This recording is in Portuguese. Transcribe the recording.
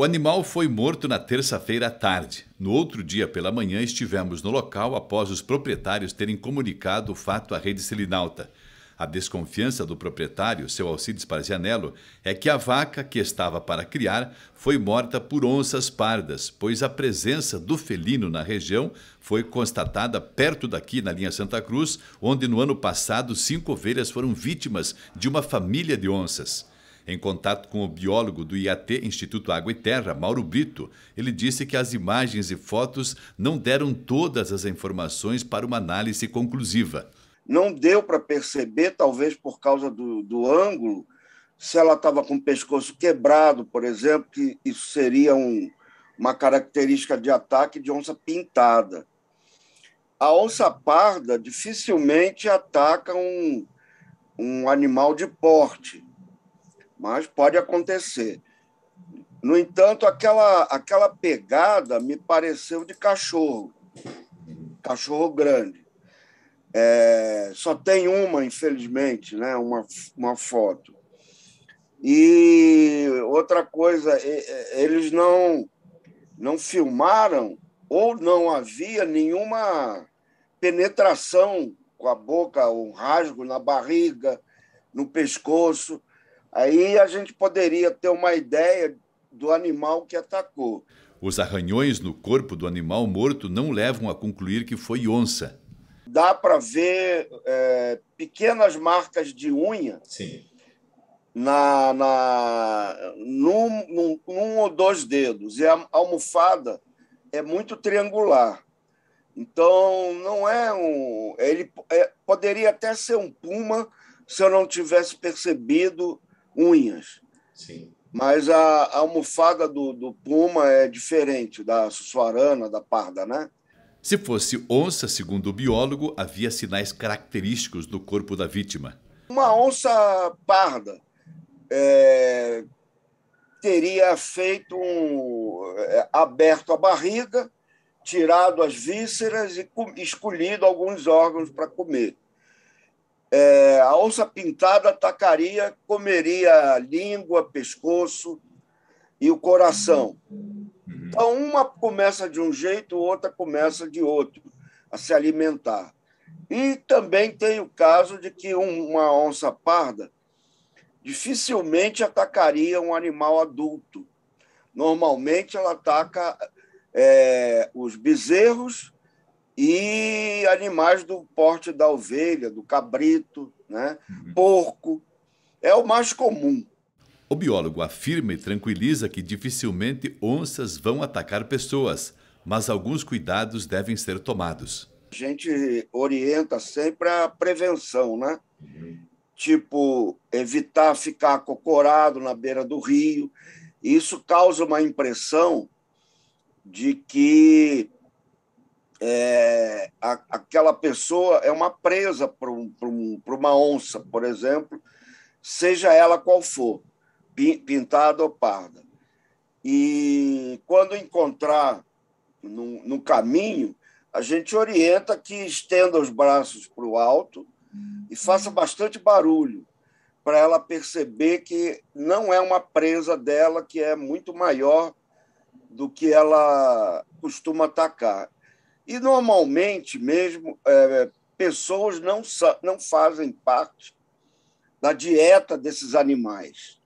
O animal foi morto na terça-feira à tarde. No outro dia pela manhã, estivemos no local após os proprietários terem comunicado o fato à rede selinalta. A desconfiança do proprietário, seu Alcides Parzianello, é que a vaca que estava para criar foi morta por onças pardas, pois a presença do felino na região foi constatada perto daqui, na linha Santa Cruz, onde no ano passado cinco ovelhas foram vítimas de uma família de onças. Em contato com o biólogo do IAT Instituto Água e Terra, Mauro Brito, ele disse que as imagens e fotos não deram todas as informações para uma análise conclusiva. Não deu para perceber, talvez por causa do, do ângulo, se ela estava com o pescoço quebrado, por exemplo, que isso seria um, uma característica de ataque de onça pintada. A onça parda dificilmente ataca um, um animal de porte mas pode acontecer. No entanto, aquela, aquela pegada me pareceu de cachorro, cachorro grande. É, só tem uma, infelizmente, né? uma, uma foto. E outra coisa, eles não, não filmaram ou não havia nenhuma penetração com a boca, um rasgo na barriga, no pescoço. Aí a gente poderia ter uma ideia do animal que atacou. Os arranhões no corpo do animal morto não levam a concluir que foi onça. Dá para ver é, pequenas marcas de unha Sim. Na, na, num, num, num ou dois dedos. E a almofada é muito triangular. Então, não é um. Ele é, poderia até ser um puma se eu não tivesse percebido unhas. Sim. Mas a, a almofada do, do, puma é diferente da suarana, da parda, né? Se fosse onça, segundo o biólogo, havia sinais característicos do corpo da vítima. Uma onça parda é, teria feito um, é, aberto a barriga, tirado as vísceras e escolhido alguns órgãos para comer. É, a onça pintada atacaria, comeria língua, pescoço e o coração. Então, uma começa de um jeito, outra começa de outro, a se alimentar. E também tem o caso de que uma onça parda dificilmente atacaria um animal adulto. Normalmente, ela ataca é, os bezerros e animais do porte da ovelha, do cabrito, né? Uhum. porco. É o mais comum. O biólogo afirma e tranquiliza que dificilmente onças vão atacar pessoas, mas alguns cuidados devem ser tomados. A gente orienta sempre a prevenção, né? Uhum. Tipo, evitar ficar acocorado na beira do rio. Isso causa uma impressão de que é, a, aquela pessoa é uma presa para um, um, uma onça, por exemplo, seja ela qual for, pintada ou parda. E quando encontrar no, no caminho, a gente orienta que estenda os braços para o alto e faça uhum. bastante barulho para ela perceber que não é uma presa dela que é muito maior do que ela costuma atacar. E, normalmente mesmo, é, é pessoas não, não fazem parte da dieta desses animais.